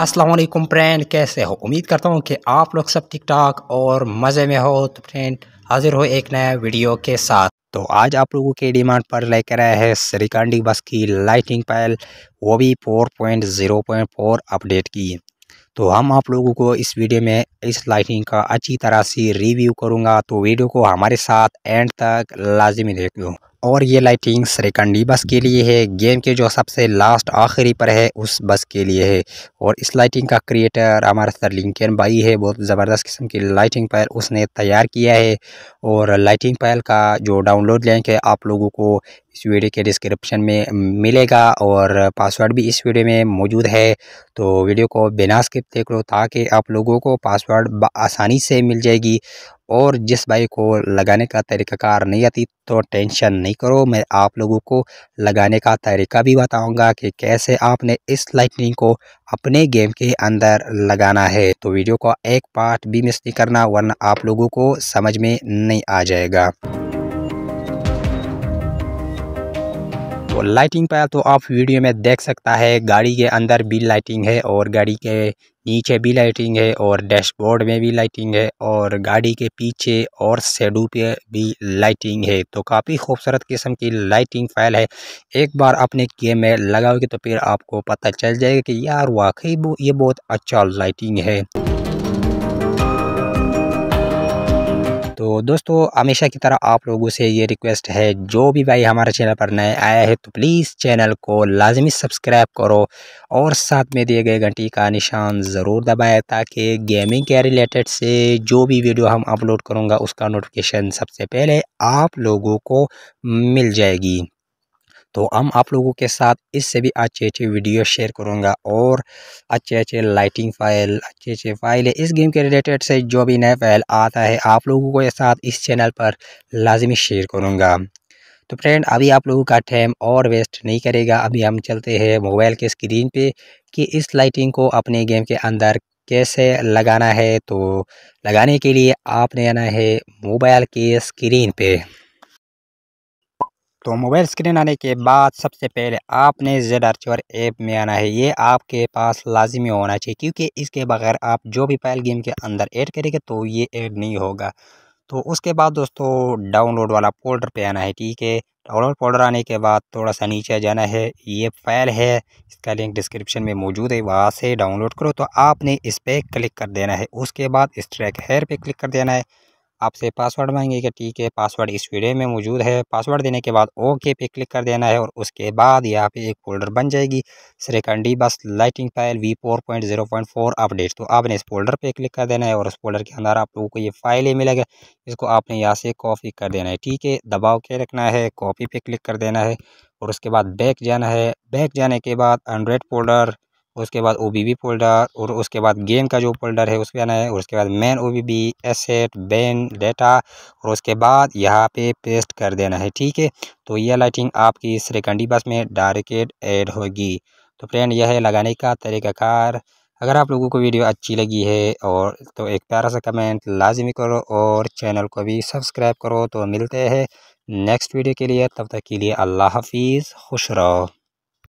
Aslam friend कैसे हो उम्मीद करता हूँ कि आप लोग सब ठीक ठाक और मज़े में हो तो फ्रेंड हाजिर हो एक नया वीडियो के साथ तो आज आप लोगों के डिमांड पर लेकर आया है श्रीकांडी बस की लाइटिंग पैल वो भी 4.0.4 अपडेट की तो हम आप लोगों को इस वीडियो में इस लाइटिंग का अच्छी तरह से रिव्यू करूँगा तो वीडियो को हमारे साथ एंड तक लाजमी देख लूँ और ये लाइटिंग सरेकंडी बस के लिए है गेम के जो सबसे लास्ट आखिरी पर है उस बस के लिए है और इस लाइटिंग का क्रिएटर हमारा लिंकन भाई है बहुत ज़बरदस्त किस्म की लाइटिंग पैल उसने तैयार किया है और लाइटिंग पैल का जो डाउनलोड लिंक है आप लोगों को इस वीडियो के डिस्क्रिप्शन में मिलेगा और पासवर्ड भी इस वीडियो में मौजूद है तो वीडियो को बिना स्किप देख लो ताकि आप लोगों को पासवर्ड आसानी से मिल जाएगी और जिस भाई को लगाने का तरीकाकार नहीं आती तो टेंशन नहीं करो मैं आप लोगों को लगाने का तरीका भी बताऊंगा कि कैसे आपने इस लाइटनिंग को अपने गेम के अंदर लगाना है तो वीडियो का एक पार्ट भी मिस नहीं करना वरना आप लोगों को समझ में नहीं आ जाएगा तो लाइटिंग पर तो आप वीडियो में देख सकता है गाड़ी के अंदर भी लाइटिंग है और गाड़ी के नीचे भी लाइटिंग है और डैशबोर्ड में भी लाइटिंग है और गाड़ी के पीछे और शेडो पे भी लाइटिंग है तो काफ़ी खूबसूरत किस्म की लाइटिंग फाइल है एक बार अपने गेम में लगाओगे तो फिर आपको पता चल जाएगा कि यार वाकई ये बहुत अच्छा लाइटिंग है तो दोस्तों हमेशा की तरह आप लोगों से ये रिक्वेस्ट है जो भी भाई हमारे चैनल पर नए आया है तो प्लीज़ चैनल को लाजमी सब्सक्राइब करो और साथ में दिए गए घंटी का निशान ज़रूर दबाए ताकि गेमिंग के रिलेटेड से जो भी वीडियो हम अपलोड करूँगा उसका नोटिफिकेशन सबसे पहले आप लोगों को मिल जाएगी तो हम आप लोगों के साथ इससे भी अच्छे अच्छे वीडियो शेयर करूँगा और अच्छे अच्छे लाइटिंग फ़ाइल अच्छे अच्छे फ़ाइल इस गेम के रिलेटेड से जो भी नया फाइल आता है आप लोगों के साथ इस चैनल पर लाजमी शेयर करूँगा तो फ्रेंड अभी आप लोगों का टाइम और वेस्ट नहीं करेगा अभी हम चलते हैं मोबाइल के स्क्रीन पे कि इस लाइटिंग को अपने गेम के अंदर कैसे लगाना है तो लगाने के लिए आपने आना है मोबाइल के स्क्रीन पे तो मोबाइल स्क्रीन आने के बाद सबसे पहले आपने जेड आर्चर ऐप में आना है ये आपके पास लाजमी होना चाहिए क्योंकि इसके बगैर आप जो भी फाइल गेम के अंदर ऐड करेंगे तो ये ऐड नहीं होगा तो उसके बाद दोस्तों डाउनलोड वाला फोल्डर पे आना है ठीक है डाउनलोड फोल्डर आने के बाद थोड़ा सा नीचे जाना है ये फाइल है इसका लिंक डिस्क्रिप्शन में मौजूद है वहाँ से डाउनलोड करो तो आपने इस पर क्लिक कर देना है उसके बाद इस ट्रैक हेयर पे क्लिक कर देना है आपसे पासवर्ड मांगेगा ठीक है पासवर्ड इस वीडियो में मौजूद है पासवर्ड देने के बाद ओके पे क्लिक कर देना है और उसके बाद यहाँ पे एक फोल्डर बन जाएगी सेकेंडी बस lighting file V four point zero point four update तो आपने इस फोल्डर पे क्लिक कर देना है और उस फोल्डर के अंदर आप लोगों को ये फाइल ही मिलेगा इसको आपने यहाँ से कॉपी कर देना है ठीक है दबाव के रखना है कॉपी पे क्लिक कर देना है और उसके बाद बैक जाना है बैक जाने के बाद एंड्रॉयड फोल्डर उसके बाद ओ बी फोल्डर और उसके बाद गेम का जो फोल्डर है आना है और उसके बाद main O B B asset ban data और उसके बाद यहाँ पे पेस्ट कर देना है ठीक है तो यह लाइटिंग आपकी श्रीकंडी बस में डायरेक्ट ऐड होगी तो फ्रेंड यह है लगाने का तरीक़ाकार अगर आप लोगों को वीडियो अच्छी लगी है और तो एक प्यारा सा कमेंट लाजमी करो और चैनल को भी सब्सक्राइब करो तो मिलते हैं नेक्स्ट वीडियो के लिए तब तक के लिए अल्लाह हाफिज़ खुश रहो